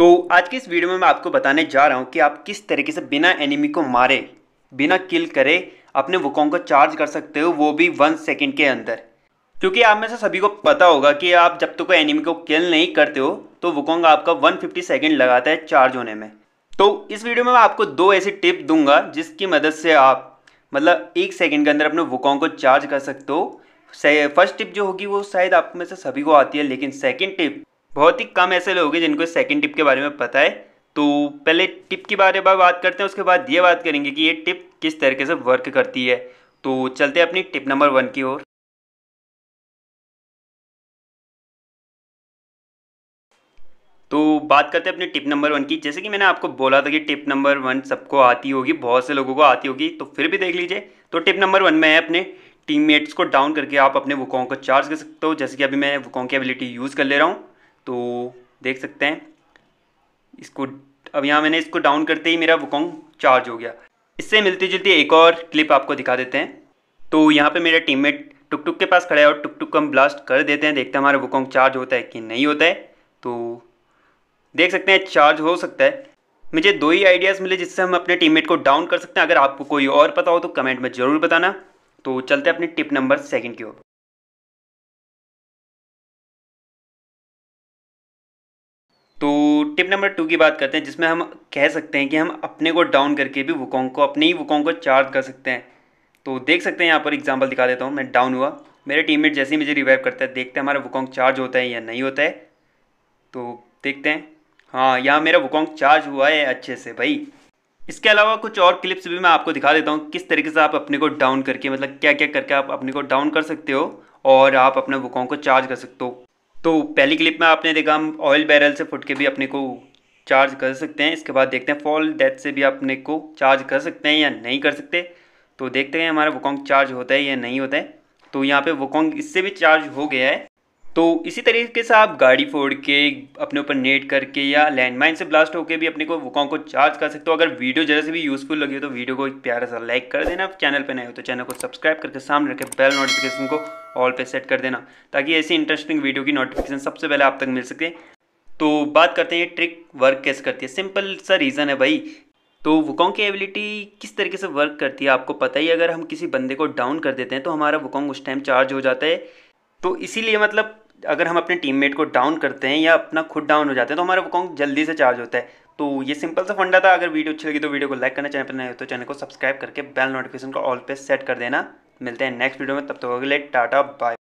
तो आज के इस वीडियो में मैं आपको बताने जा रहा हूँ कि आप किस तरीके से बिना एनिमी को मारे बिना किल करे अपने वुकोंग को चार्ज कर सकते हो वो भी वन सेकेंड के अंदर क्योंकि आप में से सभी को पता होगा कि आप जब तक तो कोई एनिमी को किल नहीं करते हो तो वुकोंग आपका 150 सेकेंड लगाता है चार्ज होने में तो इस वीडियो में मैं आपको दो ऐसी टिप दूंगा जिसकी मदद से आप मतलब एक सेकेंड के अंदर अपने वुकोंग को चार्ज कर सकते हो फर्स्ट टिप जो होगी वो शायद आप में से सभी को आती है लेकिन सेकेंड टिप बहुत ही कम ऐसे लोग हैं जिनको सेकेंड टिप के बारे में पता है तो पहले टिप के बारे में बात करते हैं उसके बाद ये बात करेंगे कि ये टिप किस तरीके से वर्क करती है तो चलते हैं अपनी टिप नंबर वन की ओर तो बात करते हैं अपने टिप नंबर वन की जैसे कि मैंने आपको बोला था कि टिप नंबर वन सबको आती होगी बहुत से लोगों को आती होगी तो फिर भी देख लीजिए तो टिप नंबर वन में है अपने टीममेट्स को डाउन करके आप अपने वुकोंग को चार्ज कर सकते हो जैसे कि अभी मैं वुकोंग की एबिलिटी यूज़ कर ले रहा हूँ तो देख सकते हैं इसको अब यहाँ मैंने इसको डाउन करते ही मेरा वुकोंग चार्ज हो गया इससे मिलती जुलती एक और क्लिप आपको दिखा देते हैं तो यहाँ पे मेरा टीममेट टुक टुक के पास खड़ा है और टुक टुक हम ब्लास्ट कर देते हैं देखते हैं हमारा वुकोंग चार्ज होता है कि नहीं होता है तो देख सकते हैं चार्ज हो सकता है मुझे दो ही आइडियाज़ मिले जिससे हम अपने टीममेट को डाउन कर सकते हैं अगर आपको कोई और पता हो तो कमेंट में ज़रूर बताना तो चलते हैं अपने टिप नंबर सेकेंड की ओर तो टिप नंबर टू की बात करते हैं जिसमें हम कह सकते हैं कि हम अपने को डाउन करके भी वुकोंग को अपने ही वुकोंग को चार्ज कर सकते हैं तो देख सकते हैं यहाँ पर एग्जाम्पल दिखा देता हूँ मैं डाउन हुआ मेरे टीममेट जैसे ही मुझे रिवाइव करता है देखते हैं हमारा वुकोंग चार्ज होता है या नहीं होता है तो देखते हैं हाँ यहाँ मेरा वुकोंग चार्ज हुआ है अच्छे से भाई इसके अलावा कुछ और क्लिप्स भी मैं आपको दिखा देता हूँ किस तरीके से आप अपने को डाउन करके मतलब क्या क्या करके आप अपने को डाउन कर सकते हो और आप अपने वुकोंग को चार्ज कर सकते हो तो पहली क्लिप में आपने देखा हम ऑयल बैरल से फुट के भी अपने को चार्ज कर सकते हैं इसके बाद देखते हैं फॉल डेथ से भी अपने को चार्ज कर सकते हैं या नहीं कर सकते तो देखते हैं हमारा वोकॉन्ग चार्ज होता है या नहीं होता है तो यहाँ पे वोकॉन्ग इससे भी चार्ज हो गया है तो इसी तरीके से आप गाड़ी फोड़ के अपने ऊपर नेट करके या लैंडमाइन से ब्लास्ट होकर भी अपने को वुकाओं को चार्ज कर सकते हो अगर वीडियो जरा से भी यूज़फुल लगी हो तो वीडियो को एक प्यारा सा लाइक कर देना चैनल पर नए हो तो चैनल को सब्सक्राइब करके सामने रखे बेल नोटिफिकेशन को ऑल पे सेट कर देना ताकि ऐसी इंटरेस्टिंग वीडियो की नोटिफिकेशन सबसे पहले आप तक मिल सके तो बात करते हैं ट्रिक वर्क कैसे करती है सिंपल सा रीज़न है भाई तो वुकोंग की एबिलिटी किस तरीके से वर्क करती है आपको पता ही अगर हम किसी बंदे को डाउन कर देते हैं तो हमारा वुकोंग उस टाइम चार्ज हो जाता है तो इसीलिए मतलब अगर हम अपने टीममेट को डाउन करते हैं या अपना खुद डाउन हो जाते हैं तो हमारा अकाउंट जल्दी से चार्ज होता है तो ये सिंपल सा फंडा था अगर वीडियो अच्छी लगी तो वीडियो को लाइक करना चैनल पर नहीं तो चैनल को सब्सक्राइब करके बेल नोटिफिकेशन को ऑल पे सेट कर देना मिलते हैं नेक्स्ट वीडियो में तब तक तो अगले टाटा बाय